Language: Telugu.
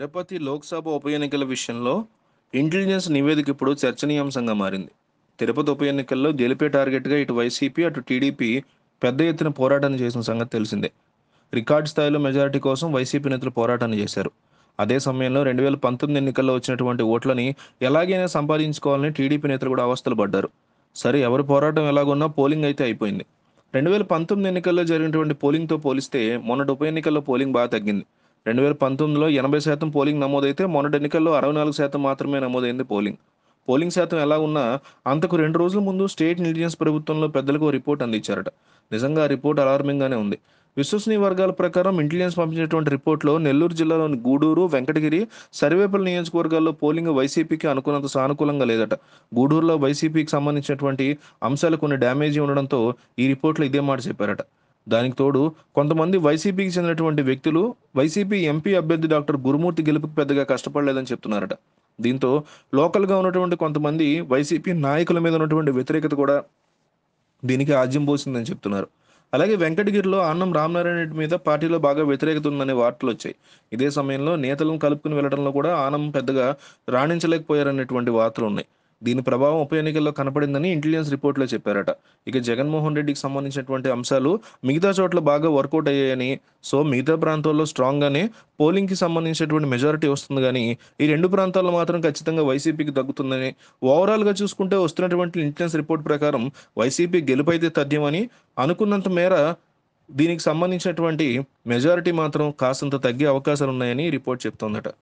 తిరుపతి లోక్సభ ఉప ఎన్నికల విషయంలో ఇంటెలిజెన్స్ నివేదిక ఇప్పుడు చర్చనీయాంశంగా మారింది తిరుపతి ఉప ఎన్నికల్లో గెలిపే టార్గెట్గా ఇటు వైసీపీ అటు టీడీపీ పెద్ద ఎత్తున పోరాటాన్ని చేసిన సంగతి తెలిసిందే రికార్డు స్థాయిలో మెజారిటీ కోసం వైసీపీ నేతలు పోరాటాన్ని చేశారు అదే సమయంలో రెండు వేల పంతొమ్మిది ఎన్నికల్లో వచ్చినటువంటి ఓట్లని ఎలాగైనా సంపాదించుకోవాలని టీడీపీ నేతలు కూడా అవస్థలు పడ్డారు సరే ఎవరు పోరాటం ఎలాగున్నా పోలింగ్ అయితే అయిపోయింది రెండు వేల పంతొమ్మిది ఎన్నికల్లో జరిగినటువంటి పోలింగ్తో పోలిస్తే మొన్నటి ఉప ఎన్నికల్లో పోలింగ్ బాగా తగ్గింది రెండు వేల పంతొమ్మిదిలో ఎనభై శాతం పోలింగ్ నమోదైతే మొన్నటి ఎన్నికల్లో అరవై నాలుగు శాతం మాత్రమే నమోదైంది పోలింగ్ పోలింగ్ శాతం ఎలా ఉన్నా అంతకు రెండు రోజుల ముందు స్టేట్ ఇంటెలిజెన్స్ ప్రభుత్వంలో పెద్దలకు రిపోర్ట్ అందించారట నిజంగా ఆ రిపోర్ట్ అలార్మింగ్గానే ఉంది విశ్వసనీయ వర్గాల ప్రకారం ఇంటెలిజెన్స్ పంపించినటువంటి రిపోర్ట్లో నెల్లూరు జిల్లాలోని గూడూరు వెంకటగిరి సర్వేపల్లి నియోజకవర్గాల్లో పోలింగ్ వైసీపీకి అనుకున్నంత సానుకూలంగా లేదట గూడూరులో వైసీపీకి సంబంధించినటువంటి అంశాలు కొన్ని డ్యామేజీ ఉండడంతో ఈ రిపోర్ట్లో ఇదే మాట చెప్పారట దానికి తోడు కొంతమంది వైసీపీకి చెందినటువంటి వ్యక్తులు వైసీపీ ఎంపీ అభ్యర్థి డాక్టర్ గురుమూర్తి గెలుపుకి పెద్దగా కష్టపడలేదని చెప్తున్నారట దీంతో లోకల్గా ఉన్నటువంటి కొంతమంది వైసీపీ నాయకుల మీద ఉన్నటువంటి వ్యతిరేకత కూడా దీనికి ఆజ్యం పోసిందని చెప్తున్నారు అలాగే వెంకటగిరిలో అన్నం రామనారాయణ రెడ్డి మీద పార్టీలో బాగా వ్యతిరేకత ఉందనే వార్తలు వచ్చాయి ఇదే సమయంలో నేతలను కలుపుకుని వెళ్లడంలో కూడా ఆనం పెద్దగా రాణించలేకపోయారనేటువంటి వార్తలు ఉన్నాయి దీని ప్రభావం ఉప ఎన్నికల్లో కనపడిందని ఇంటెలిజెన్స్ రిపోర్ట్లో చెప్పారట ఇక జగన్మోహన్ రెడ్డికి సంబంధించినటువంటి అంశాలు మిగతా చోట్ల బాగా వర్కౌట్ అయ్యాయని సో మిగతా ప్రాంతాల్లో స్ట్రాంగ్గానే పోలింగ్కి సంబంధించినటువంటి మెజారిటీ వస్తుంది కానీ ఈ రెండు ప్రాంతాల్లో మాత్రం ఖచ్చితంగా వైసీపీకి తగ్గుతుందని ఓవరాల్గా చూసుకుంటే వస్తున్నటువంటి ఇంటెలిజెన్స్ రిపోర్ట్ ప్రకారం వైసీపీ గెలుపైతే తథ్యమని అనుకున్నంత మేర దీనికి సంబంధించినటువంటి మెజారిటీ మాత్రం కాసంత తగ్గే అవకాశాలు ఉన్నాయని రిపోర్ట్ చెప్తోందట